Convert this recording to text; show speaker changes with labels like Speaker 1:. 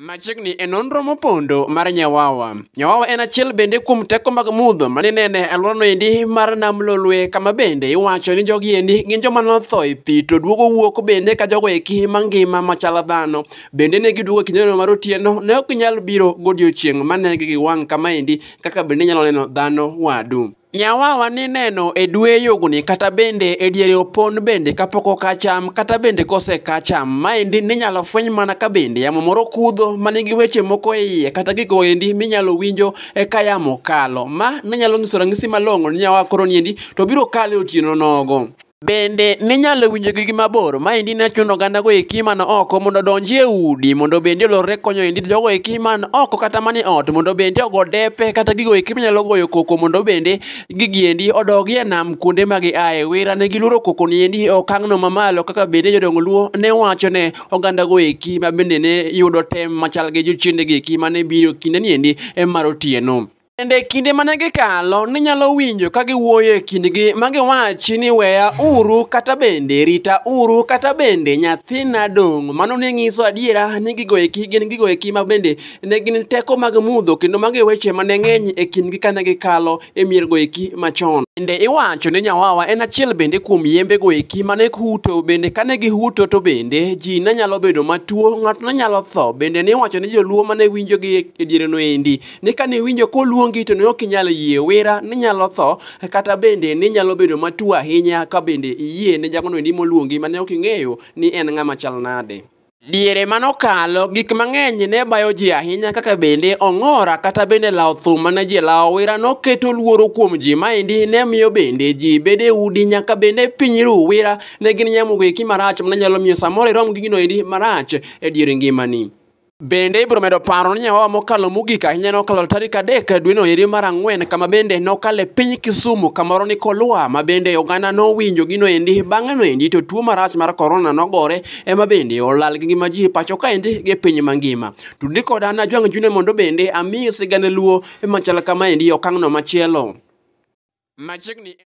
Speaker 1: Machiegni e nonro mopondo mar Nyawawa. Nyawawa en achiel bende kuom teko mag mudho manenene alwora noendi mar nam Lolwe kama bende iwacho ni jogi endi gin joma notho e pi to duogo wuok bende ka jogo eki mangima machal dhano bende ne giduogo e kinyono mar otieno ne ok inyal biro godiochieng' ma ne gigiwang' kamaendi kaka bende inyalo neno dhano wadu. nyawawa nineno e dwe yugni kata bende e diere opon bende kapok oka cham kata bende kose ka cham maendi ninyalo fweny mana ka bende yamo moro kudho manigi weche moko e iye kata gigo endi minyalo winjo eka yamo kalo ma ninyalo nyiso ranyisi malong'o ni nyawawa koro niendi to biro kalo e otieno nogo Bende ninyalo winjo gigi mabor, maendi nechuno oganda go eki man oko mondo odonji e udi mondo bende olorre konyo endi jogo eki man oko kata man e ot mondo bende ogo depe kata gigo eki manyalo goyo koko mondo bende gigi endi odogi e nam kuonde ma giaye. Wera ne giluoro koko ni endi e okang' no mamalo kaka bende jodong luo ne wacho ne oganda go eki ma bende ne yudo tem machal gi jochiende gi eki mane biro kinde ni endi mar otieno. Bende kinde mane gikalo ninyalo winjo ka giwuoyo e kindgi magiwachi ni weya uru kata bende rita uru kata bende nyathina dong. Mano ne ng'iso adiera ni gigo eki gin gigo eki ma bende ne gin teko mag mudho kendo mago e weche mane ng'eny e kindgi kane gikalo e miergo eki machon. Nde iwacho ni nyawawa en achiel bende kuom yembe go eki mane huto bende kane gihuto to bende ji ne nyalo bedo matuo ng'ato ne nyalo tho bende ni iwacho ni joluo mane winjo gi e diere no endi ni kane winjo koluongi to ne ok inyal yie wira ni nyalo tho kata bende ni nyalo bedo matuo ahinya ka bende iyie ne jago no endi moluongi mane ok ing'eyo ni en ng'ama chal nade Diere manokalo, gik mang'eny ne bayo ji ahinya kaka bende ong'ora kata bende lao thum mane ji lao wira noketo luoro kuom ji maendi ne miyo bende ji bede udi nyaka bende piny ru wira ne gin nyamugo eki marach mane nyalo miyo samoro irom gi gino endi marach e diere ngimani. Bende ibiro medo paro ni nyawawa mokalo mogik ahinya nokalo tarik adek dweno eri mar ang'wen kama bende nokale piny Kisumu kamoro ni Kolwa ma bende oganda nowinjo gino endi bang'e noendi to tuo marach mar korona nogore ema bende olal gi ngima ji pacho kaendi gi piny mangima. Tudri koda an ajwang' june mondo bende amiyi sigana luo e machal kamaendi e okang'no machielo. Machiegni